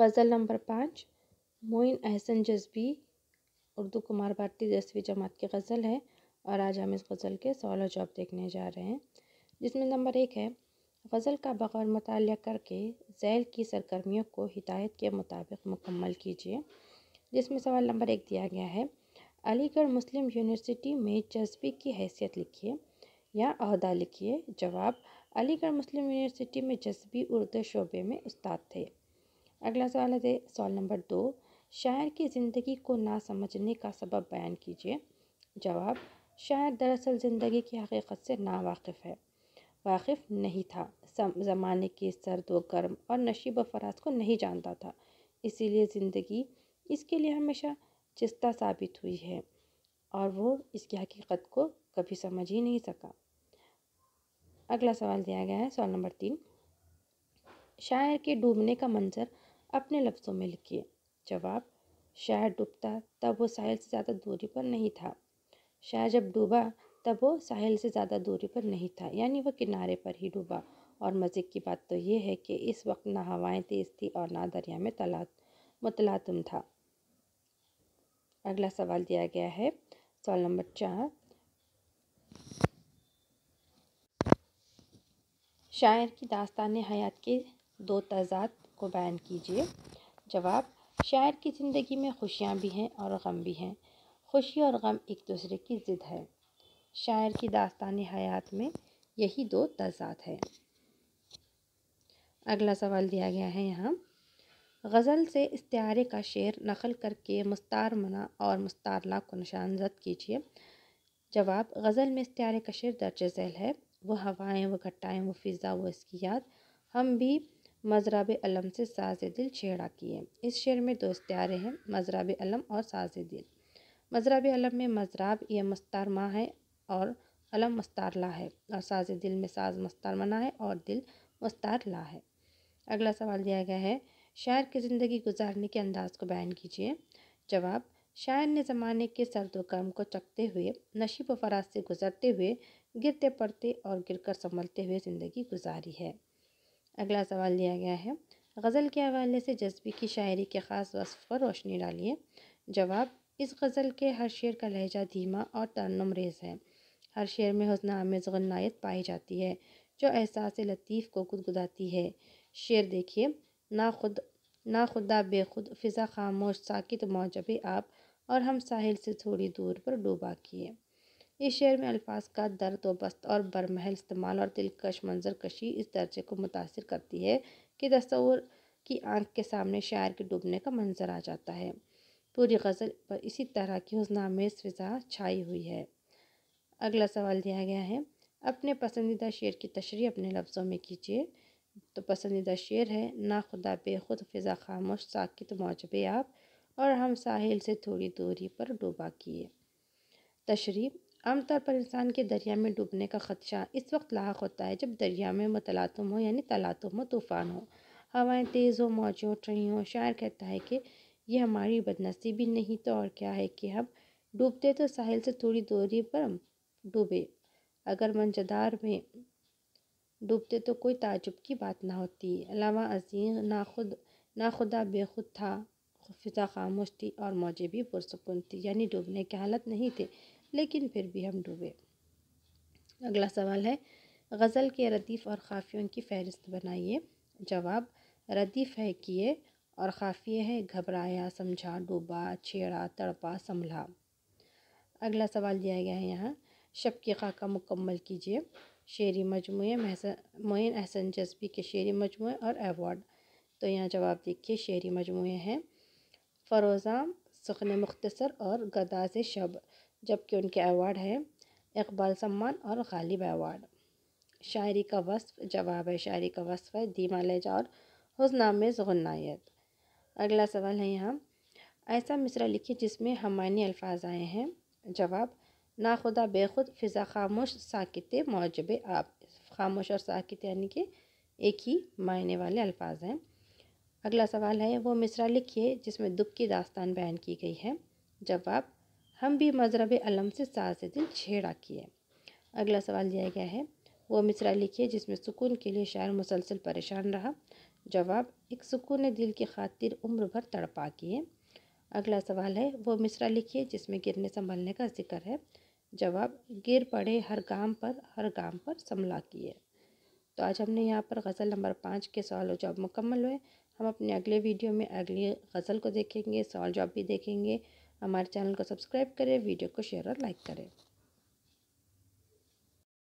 गज़ल number पाँच मोइन अहसन जज्बी उर्दू कुमार भारती दसवीं जमात की गज़ल है और आज हम इस गज़ल के सोलह जॉब देखने जा रहे हैं जिसमें नंबर एक है गज़ल का बगौर मताल करके जैल की सरगर्मियों को हिदायत के मुताबिक मुकम्मल कीजिए जिसमें सवाल नंबर एक दिया गया है अलीगढ़ मुस्लिम यूनिवर्सिटी में जज्बी की हैसियत लिखिए या अहदा लिखिए जवाब अलीगढ़ मुस्लिम यूनिवर्सिटी में जज्बी उर्दू शोबे में उस्ताद थे अगला सवाल है सवाल नंबर दो शायर की ज़िंदगी को ना समझने का सबब बयान कीजिए जवाब शायर दरअसल ज़िंदगी की हकीकत से वाकिफ है वाकिफ़ नहीं था ज़माने के सर्द व गर्म और नशीब व फराज को नहीं जानता था इसीलिए ज़िंदगी इसके लिए हमेशा चिस्ता साबित हुई है और वो इसकी हकीकत को कभी समझ ही नहीं सका अगला सवाल दिया गया है सवाल नंबर तीन शायर के डूबने का मंजर अपने लफ्ज़ों में लिखिए जवाब शहर डूबता तब वो साहिल से ज़्यादा दूरी पर नहीं था शहर जब डूबा तब वो साहिल से ज़्यादा दूरी पर नहीं था यानी वह किनारे पर ही डूबा और मज़े की बात तो ये है कि इस वक्त ना हवाएं तेज़ थी और ना दरिया में तला मुतलातम था अगला सवाल दिया गया है सवाल नंबर चार शायर की दास्तान हयात के दो तजाद को बयान कीजिए जवाब शायर की ज़िंदगी में खुशियाँ भी हैं और गम भी हैं खुशी और गम एक दूसरे की ज़िद है शायर की दास्तान हयात में यही दो तजाद है अगला सवाल दिया गया है यहाँ गज़ल से इस्तारे का शेर नकल करके मुस्तार मना और मुस्तारला को जद कीजिए जवाब गज़ल में इस्तारे का शेर दर्ज झैल है वह हवाएं वह घटाएं वह फ़िज़ा व इसकी याद हम भी मजराब अलम से साज दिल छेड़ा किए इस शेर में दो इस्तारे हैं मजराब अलम और साज दिल मजराब अलम में मजराब यह मस्तार माँ है और अलम मस्तार ला है और साज दिल में साज मस्तार मना है और दिल मस्तार ला है अगला सवाल दिया गया है शायर की ज़िंदगी गुजारने के अंदाज को बयान कीजिए जवाब शायर ने ज़माने के सर्द गर्म को चखते हुए नशीब व फराज से गुजरते हुए गिरते पड़ते और गिरकर संभलते हुए ज़िंदगी गुजारी है अगला सवाल दिया गया है गज़ल के हवाले से जज्बी की शायरी के ख़ास वصف पर रोशनी डालिए जवाब इस गज़ल के हर शेर का लहजा धीमा और तरनम रेज है हर शेर में हसन आमेज़ गनायत पाई जाती है जो एहसास लतीफ़ को गुदगुदाती है शेर देखिए ना खुद ना खुदा बेखुद फ़िज़ा खामोश साकित मौजबे आप और हम साहिल से थोड़ी दूर पर डूबा किए इस शेर में अल्फाज का दर्द वस्त और बरमहल इस्तेमाल और दिलकश मंजर कशी इस दर्जे को मुतासर करती है कि दस्तूर की आंख के सामने शायर के डूबने का मंजर आ जाता है पूरी गज़ल पर इसी तरह की हजनामेज़ फ़िज़ा छाई हुई है अगला सवाल दिया गया है अपने पसंदीदा शेर की तशरी अपने लफ्ज़ों में कीजिए तो पसंदीदा शेर है ना खुदा बेखुद फ़िज़ा खामोश साकित मौजब आप और हम साहिल से थोड़ी दूरी पर डूबा किए तशरी आमतौर पर इंसान के दरिया में डूबने का ख़दशा इस वक्त लाक होता है जब दरिया में मतलातम हो यानी तलातम हो तूफ़ान हो हवाएं तेज़ हो मौजों उठ रही हों शायर कहता है कि यह हमारी बदनसीबी नहीं तो और क्या है कि हम डूबते तो साहिल से थोड़ी दूरी पर डूबे अगर मंजदार में डूबते तो कोई ताजुब की बात ना होती अलावा अजीम ना खुद ना खुदा बेखुद था फिजा खामोश थी और मौजे भी पुरसकून थी यानी डूबने के हालत नहीं थे लेकिन फिर भी हम डूबे अगला सवाल है गज़ल के रदीफ़ और खाफियों की फ़हरिस्त बनाइए जवाब रदीफ़ है किए और खाफिए है घबराया समझा डूबा छेड़ा तड़पा संभला अगला सवाल दिया गया है यहाँ शब की खाका मुकम्मल कीजिए शेरी मजमु मोइन अहसन जज्बी के शेरी मजमू और एवॉर्ड तो यहाँ जवाब देखिए शेरी मजमू हैं फ़रोज़ा सुखन मुख्तसर और गदाज शब जबकि उनके अवार्ड हैं इकबाल सम्मान और गालिब अवार्ड शायरी का वस्फ जवाब है शायरी का वस्फ है दीमा लहजा और हजनामेज़ गन्नायत अगला सवाल है यहाँ ऐसा मिसरा लिखिए जिसमें हमानी अल्फाज आए हैं जवाब ना खुदा बेखुद फ़िज़ा खामोश साकित मौजब आप खामोश और साकित यानी कि एक ही मायने वाले अल्फाज हैं अगला सवाल है वो मिसरा लिखिए जिसमें दुख की दास्तान बयान की गई है जवाब हम भी मजरब अलम से सात दिन छेड़ा किए अगला सवाल दिया गया है वो मिसरा लिखिए जिसमें सुकून के लिए शायर मुसलसल परेशान रहा जवाब एक सुकून दिल की खातिर उम्र भर तड़पा किए अगला सवाल है वो मिसरा लिखिए जिसमें गिरने संभलने का जिक्र है जवाब गिर पड़े हर गाम पर हर गाम पर संभला किए तो आज हमने यहाँ पर गज़ल नंबर पाँच के सवाल और जवाब मुकम्मल हुए हम अपने अगले वीडियो में अगली गज़ल को देखेंगे सवाल जवाब भी देखेंगे हमारे चैनल को सब्सक्राइब करें वीडियो को शेयर और लाइक करें